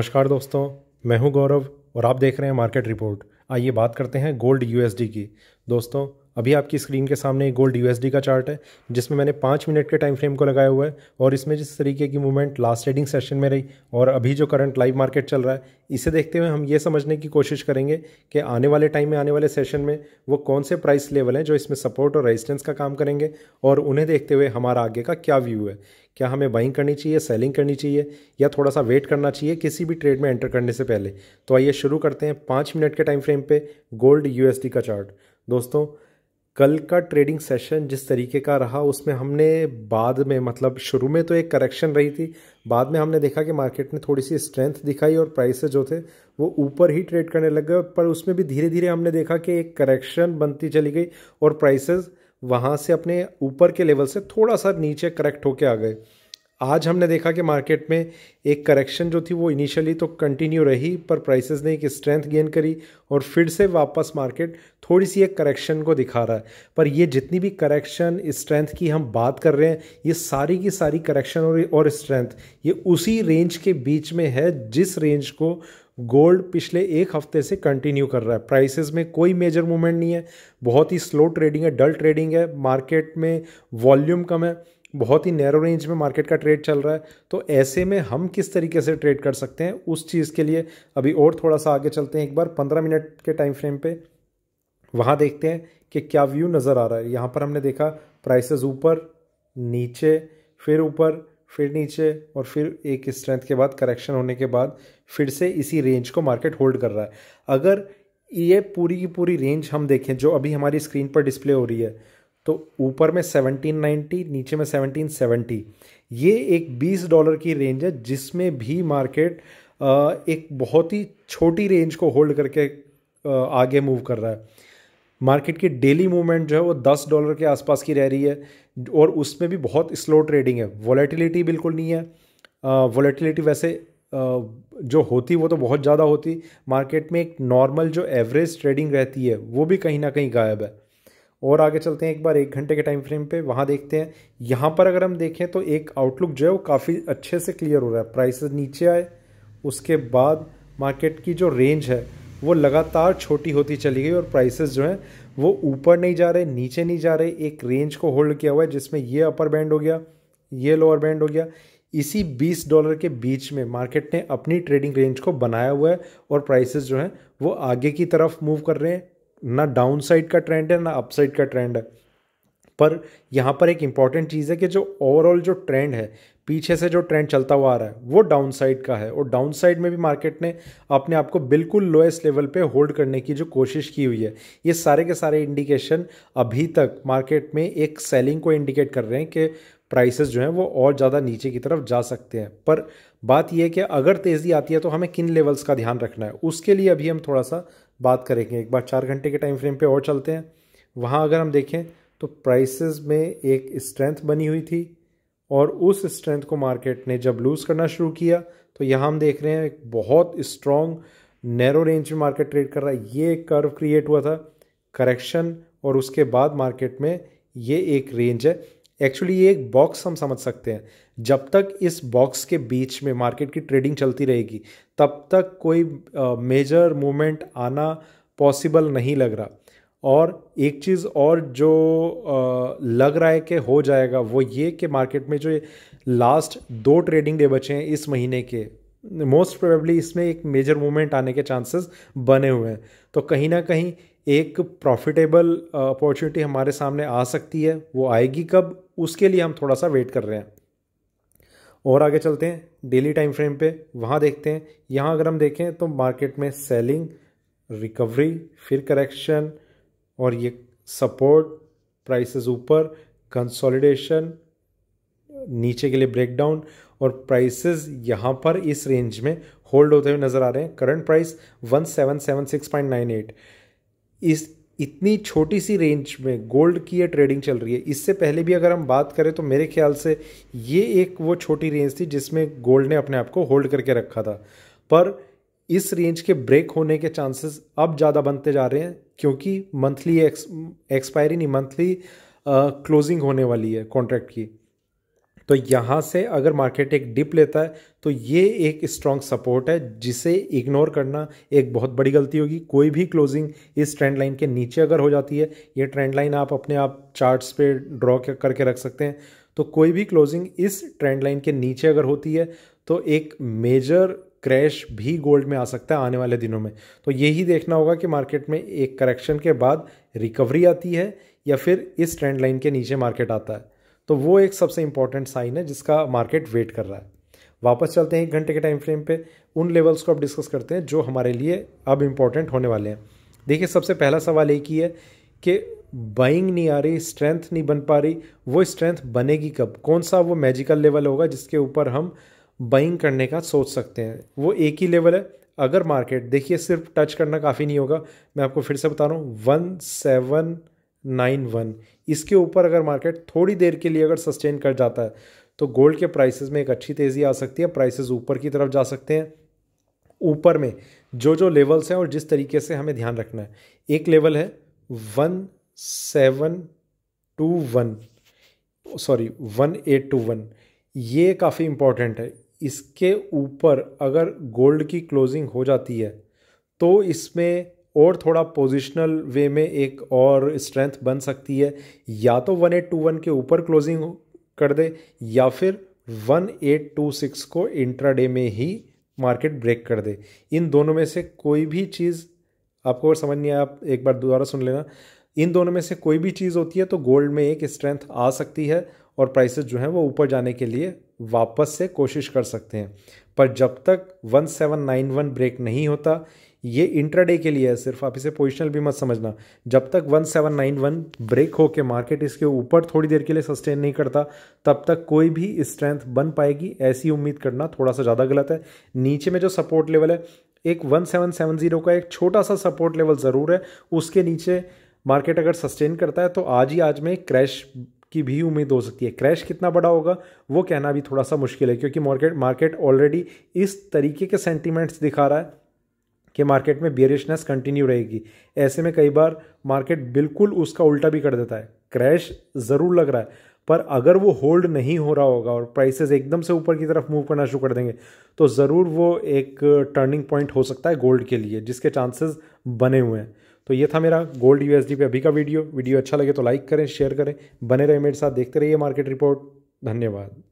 नमस्कार दोस्तों मैं हूं गौरव और आप देख रहे हैं मार्केट रिपोर्ट आइए बात करते हैं गोल्ड यूएसडी की दोस्तों अभी आपकी स्क्रीन के सामने एक गोल्ड यूएसडी का चार्ट है जिसमें मैंने पाँच मिनट के टाइम फ्रेम को लगाया हुआ है और इसमें जिस तरीके की मूवमेंट लास्ट ट्रेडिंग सेशन में रही और अभी जो करंट लाइव मार्केट चल रहा है इसे देखते हुए हम ये समझने की कोशिश करेंगे कि आने वाले टाइम में आने वाले सेशन में वो कौन से प्राइस लेवल हैं जो इसमें सपोर्ट और रेजिस्टेंस का काम करेंगे और उन्हें देखते हुए हमारा आगे का क्या व्यू है क्या हमें बाइंग करनी चाहिए सेलिंग करनी चाहिए या थोड़ा सा वेट करना चाहिए किसी भी ट्रेड में एंटर करने से पहले तो आइए शुरू करते हैं पाँच मिनट के टाइम फ्रेम पर गोल्ड यू का चार्ट दोस्तों कल का ट्रेडिंग सेशन जिस तरीके का रहा उसमें हमने बाद में मतलब शुरू में तो एक करेक्शन रही थी बाद में हमने देखा कि मार्केट ने थोड़ी सी स्ट्रेंथ दिखाई और प्राइसेस जो थे वो ऊपर ही ट्रेड करने लग गए पर उसमें भी धीरे धीरे हमने देखा कि एक करेक्शन बनती चली गई और प्राइसेस वहाँ से अपने ऊपर के लेवल से थोड़ा सा नीचे करेक्ट होके आ गए आज हमने देखा कि मार्केट में एक करेक्शन जो थी वो इनिशियली तो कंटिन्यू रही पर प्राइसेस ने एक स्ट्रेंथ गेन करी और फिर से वापस मार्केट थोड़ी सी एक करेक्शन को दिखा रहा है पर ये जितनी भी करेक्शन स्ट्रेंथ की हम बात कर रहे हैं ये सारी की सारी करेक्शन और स्ट्रेंथ ये उसी रेंज के बीच में है जिस रेंज को गोल्ड पिछले एक हफ्ते से कंटिन्यू कर रहा है प्राइसेस में कोई मेजर मूवमेंट नहीं है बहुत ही स्लो ट्रेडिंग है डल ट्रेडिंग है मार्केट में वॉल्यूम कम है बहुत ही नैरो रेंज में मार्केट का ट्रेड चल रहा है तो ऐसे में हम किस तरीके से ट्रेड कर सकते हैं उस चीज़ के लिए अभी और थोड़ा सा आगे चलते हैं एक बार पंद्रह मिनट के टाइम फ्रेम पर वहाँ देखते हैं कि क्या व्यू नज़र आ रहा है यहाँ पर हमने देखा प्राइसेस ऊपर नीचे फिर ऊपर फिर नीचे और फिर एक स्ट्रेंथ के बाद करेक्शन होने के बाद फिर से इसी रेंज को मार्केट होल्ड कर रहा है अगर ये पूरी की पूरी रेंज हम देखें जो अभी हमारी स्क्रीन पर डिस्प्ले हो रही है तो ऊपर में 1790 नीचे में 1770 ये एक 20 डॉलर की रेंज है जिसमें भी मार्केट एक बहुत ही छोटी रेंज को होल्ड करके आगे मूव कर रहा है मार्केट की डेली मूवमेंट जो है वो 10 डॉलर के आसपास की रह रही है और उसमें भी बहुत स्लो ट्रेडिंग है वॉलेटिलिटी बिल्कुल नहीं है वॉलेटिलिटी वैसे जो होती वो तो बहुत ज़्यादा होती मार्केट में एक नॉर्मल जो एवरेज ट्रेडिंग रहती है वो भी कहीं ना कहीं गायब है और आगे चलते हैं एक बार एक घंटे के टाइम फ्रेम पे वहाँ देखते हैं यहाँ पर अगर हम देखें तो एक आउटलुक जो है वो काफ़ी अच्छे से क्लियर हो रहा है प्राइसेस नीचे आए उसके बाद मार्केट की जो रेंज है वो लगातार छोटी होती चली गई और प्राइसेस जो हैं वो ऊपर नहीं जा रहे नीचे नहीं जा रहे एक रेंज को होल्ड किया हुआ है जिसमें ये अपर बैंड हो गया ये लोअर बैंड हो गया इसी 20 डॉलर के बीच में मार्केट ने अपनी ट्रेडिंग रेंज को बनाया हुआ है और प्राइसेस जो हैं वो आगे की तरफ मूव कर रहे हैं ना डाउन साइड का ट्रेंड है ना अप साइड का ट्रेंड है पर यहाँ पर एक इम्पॉर्टेंट चीज़ है कि जो ओवरऑल जो ट्रेंड है पीछे से जो ट्रेंड चलता हुआ आ रहा है वो डाउन साइड का है और डाउन साइड में भी मार्केट ने अपने आप को बिल्कुल लोएस्ट लेवल पे होल्ड करने की जो कोशिश की हुई है ये सारे के सारे इंडिकेशन अभी तक मार्केट में एक सेलिंग को इंडिकेट कर रहे हैं कि प्राइसेस जो हैं वो और ज़्यादा नीचे की तरफ जा सकते हैं पर बात यह है कि अगर तेज़ी आती है तो हमें किन लेवल्स का ध्यान रखना है उसके लिए अभी हम थोड़ा सा बात करेंगे एक बार चार घंटे के टाइम फ्रेम पे और चलते हैं वहाँ अगर हम देखें तो प्राइसेस में एक स्ट्रेंथ बनी हुई थी और उस स्ट्रेंथ को मार्केट ने जब लूज़ करना शुरू किया तो यहाँ हम देख रहे हैं एक बहुत स्ट्रॉन्ग नैरो रेंज में मार्केट ट्रेड कर रहा है ये एक कर्व क्रिएट हुआ था करेक्शन और उसके बाद मार्केट में ये एक रेंज है एक्चुअली ये एक बॉक्स हम समझ सकते हैं जब तक इस बॉक्स के बीच में मार्केट की ट्रेडिंग चलती रहेगी तब तक कोई मेजर मूवमेंट आना पॉसिबल नहीं लग रहा और एक चीज़ और जो uh, लग रहा है कि हो जाएगा वो ये कि मार्केट में जो लास्ट दो ट्रेडिंग डे बचे हैं इस महीने के मोस्ट प्रोबेबली इसमें एक मेजर मूवमेंट आने के चांसेस बने हुए हैं तो कहीं ना कहीं एक प्रॉफिटेबल अपॉर्चुनिटी uh, हमारे सामने आ सकती है वो आएगी कब उसके लिए हम थोड़ा सा वेट कर रहे हैं और आगे चलते हैं डेली टाइम फ्रेम पे वहाँ देखते हैं यहाँ अगर हम देखें तो मार्केट में सेलिंग रिकवरी फिर करेक्शन और ये सपोर्ट प्राइसेस ऊपर कंसोलिडेशन नीचे के लिए ब्रेकडाउन और प्राइसेस यहाँ पर इस रेंज में होल्ड होते हुए नज़र आ रहे हैं करंट प्राइस एट इस इतनी छोटी सी रेंज में गोल्ड की ये ट्रेडिंग चल रही है इससे पहले भी अगर हम बात करें तो मेरे ख्याल से ये एक वो छोटी रेंज थी जिसमें गोल्ड ने अपने आप को होल्ड करके रखा था पर इस रेंज के ब्रेक होने के चांसेस अब ज़्यादा बनते जा रहे हैं क्योंकि मंथली एक्स एक्सपायरी नहीं मंथली क्लोजिंग होने वाली है कॉन्ट्रैक्ट की तो यहाँ से अगर मार्केट एक डिप लेता है तो ये एक स्ट्रांग सपोर्ट है जिसे इग्नोर करना एक बहुत बड़ी गलती होगी कोई भी क्लोजिंग इस ट्रेंड लाइन के नीचे अगर हो जाती है ये ट्रेंड लाइन आप अपने आप चार्ट्स पे ड्रॉ करके रख सकते हैं तो कोई भी क्लोजिंग इस ट्रेंड लाइन के नीचे अगर होती है तो एक मेजर क्रैश भी गोल्ड में आ सकता है आने वाले दिनों में तो यही देखना होगा कि मार्केट में एक करेक्शन के बाद रिकवरी आती है या फिर इस ट्रेंड लाइन के नीचे मार्केट आता है तो वो एक सबसे इंपॉर्टेंट साइन है जिसका मार्केट वेट कर रहा है वापस चलते हैं एक घंटे के टाइम फ्रेम पे उन लेवल्स को आप डिस्कस करते हैं जो हमारे लिए अब इम्पॉर्टेंट होने वाले हैं देखिए सबसे पहला सवाल एक ही है कि बाइंग नहीं आ रही स्ट्रेंथ नहीं बन पा रही वो स्ट्रेंथ बनेगी कब कौन सा वो मैजिकल लेवल होगा जिसके ऊपर हम बाइंग करने का सोच सकते हैं वो एक ही लेवल है अगर मार्केट देखिए सिर्फ टच करना काफ़ी नहीं होगा मैं आपको फिर से बता रहा हूँ वन सेवन नाइन वन इसके ऊपर अगर मार्केट थोड़ी देर के लिए अगर सस्टेन कर जाता है तो गोल्ड के प्राइसेस में एक अच्छी तेज़ी आ सकती है प्राइसेस ऊपर की तरफ जा सकते हैं ऊपर में जो जो लेवल्स हैं और जिस तरीके से हमें ध्यान रखना है एक लेवल है one seven two one sorry one eight two one ये काफ़ी इंपॉर्टेंट है इसके ऊपर अगर गोल्ड की क्लोजिंग हो जाती है तो इसमें और थोड़ा पोजिशनल वे में एक और स्ट्रेंथ बन सकती है या तो वन एट टू वन के ऊपर क्लोजिंग कर दे या फिर वन एट टू सिक्स को इंट्राडे में ही मार्केट ब्रेक कर दे इन दोनों में से कोई भी चीज़ आपको अगर समझ नहीं आया आप एक बार दोबारा सुन लेना इन दोनों में से कोई भी चीज़ होती है तो गोल्ड में एक स्ट्रेंथ आ सकती है और प्राइसेस जो हैं वो ऊपर जाने के लिए वापस से कोशिश कर सकते हैं पर जब तक 1791 ब्रेक नहीं होता ये इंट्राडे के लिए है सिर्फ आप इसे पोजिशनल भी मत समझना जब तक 1791 ब्रेक हो के मार्केट इसके ऊपर थोड़ी देर के लिए सस्टेन नहीं करता तब तक कोई भी स्ट्रेंथ बन पाएगी ऐसी उम्मीद करना थोड़ा सा ज़्यादा गलत है नीचे में जो सपोर्ट लेवल है एक 1770 का एक छोटा सा सपोर्ट लेवल ज़रूर है उसके नीचे मार्केट अगर सस्टेन करता है तो आज ही आज में क्रैश की भी उम्मीद हो सकती है क्रैश कितना बड़ा होगा वो कहना भी थोड़ा सा मुश्किल है क्योंकि मार्केट मार्केट ऑलरेडी इस तरीके के सेंटिमेंट्स दिखा रहा है कि मार्केट में बियरिशनेस कंटिन्यू रहेगी ऐसे में कई बार मार्केट बिल्कुल उसका उल्टा भी कर देता है क्रैश ज़रूर लग रहा है पर अगर वो होल्ड नहीं हो रहा होगा और प्राइसेस एकदम से ऊपर की तरफ मूव करना शुरू कर देंगे तो ज़रूर वो एक टर्निंग पॉइंट हो सकता है गोल्ड के लिए जिसके चांसेस बने हुए हैं तो ये था मेरा गोल्ड यू पे अभी का वीडियो वीडियो अच्छा लगे तो लाइक करें शेयर करें बने रहे मेरे साथ देखते रहिए मार्केट रिपोर्ट धन्यवाद